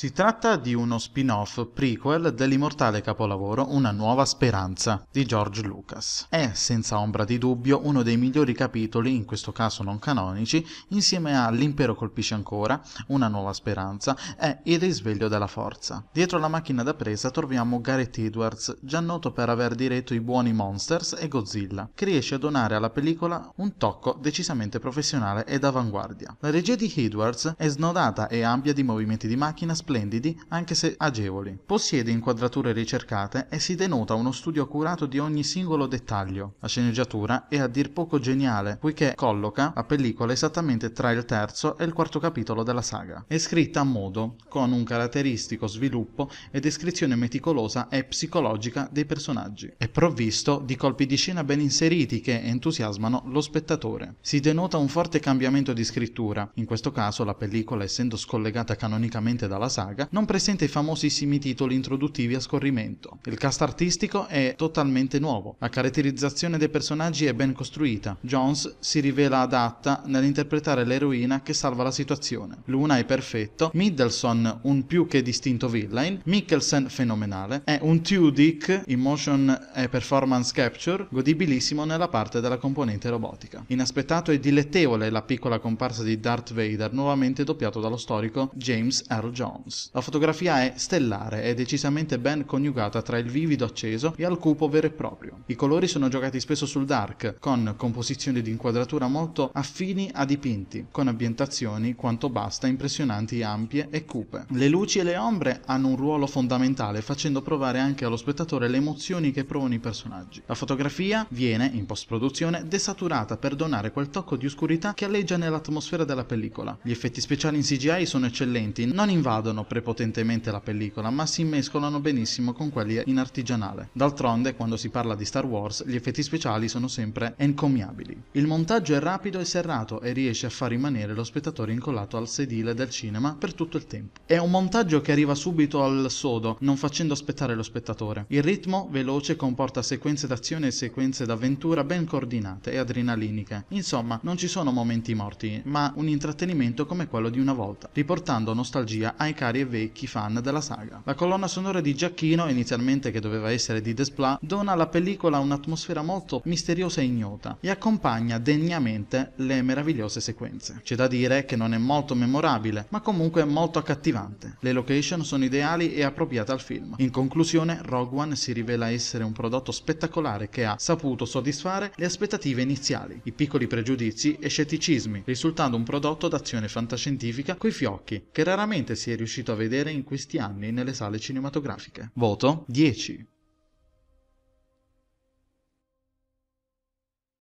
Si tratta di uno spin-off prequel dell'immortale capolavoro Una nuova speranza di George Lucas. È senza ombra di dubbio uno dei migliori capitoli, in questo caso non canonici, insieme a L'impero colpisce ancora, Una nuova speranza e Il risveglio della forza. Dietro la macchina da presa troviamo Gareth Edwards, già noto per aver diretto i buoni Monsters e Godzilla, che riesce a donare alla pellicola un tocco decisamente professionale ed avanguardia. La regia di Edwards è snodata e ampia di movimenti di macchina splendidi anche se agevoli possiede inquadrature ricercate e si denota uno studio accurato di ogni singolo dettaglio la sceneggiatura è a dir poco geniale poiché colloca la pellicola esattamente tra il terzo e il quarto capitolo della saga è scritta a modo con un caratteristico sviluppo e descrizione meticolosa e psicologica dei personaggi è provvisto di colpi di scena ben inseriti che entusiasmano lo spettatore si denota un forte cambiamento di scrittura in questo caso la pellicola essendo scollegata canonicamente dalla saga saga non presenta i famosissimi titoli introduttivi a scorrimento. Il cast artistico è totalmente nuovo, la caratterizzazione dei personaggi è ben costruita, Jones si rivela adatta nell'interpretare l'eroina che salva la situazione, Luna è perfetto, Middleson un più che distinto villain, Mikkelsen fenomenale, è un 2-dick in motion e performance capture godibilissimo nella parte della componente robotica. Inaspettato e dilettevole la piccola comparsa di Darth Vader nuovamente doppiato dallo storico James Earl Jones. Jones. La fotografia è stellare e decisamente ben coniugata tra il vivido acceso e al cupo vero e proprio. I colori sono giocati spesso sul dark, con composizioni di inquadratura molto affini a dipinti, con ambientazioni quanto basta impressionanti, ampie e cupe. Le luci e le ombre hanno un ruolo fondamentale, facendo provare anche allo spettatore le emozioni che provano i personaggi. La fotografia viene, in post-produzione, desaturata per donare quel tocco di oscurità che alleggia nell'atmosfera della pellicola. Gli effetti speciali in CGI sono eccellenti, non invadono invadono prepotentemente la pellicola, ma si mescolano benissimo con quelli in artigianale. D'altronde, quando si parla di Star Wars, gli effetti speciali sono sempre encomiabili. Il montaggio è rapido e serrato e riesce a far rimanere lo spettatore incollato al sedile del cinema per tutto il tempo. È un montaggio che arriva subito al sodo, non facendo aspettare lo spettatore. Il ritmo veloce comporta sequenze d'azione e sequenze d'avventura ben coordinate e adrenaliniche. Insomma, non ci sono momenti morti, ma un intrattenimento come quello di una volta, riportando nostalgia ai cari e vecchi fan della saga. La colonna sonora di Giacchino, inizialmente che doveva essere di Desplat, dona alla pellicola un'atmosfera molto misteriosa e ignota e accompagna degnamente le meravigliose sequenze. C'è da dire che non è molto memorabile, ma comunque molto accattivante. Le location sono ideali e appropriate al film. In conclusione, Rogue One si rivela essere un prodotto spettacolare che ha saputo soddisfare le aspettative iniziali, i piccoli pregiudizi e scetticismi, risultando un prodotto d'azione fantascientifica coi fiocchi, che raramente si è riuscito riuscito a vedere in questi anni nelle sale cinematografiche. Voto 10.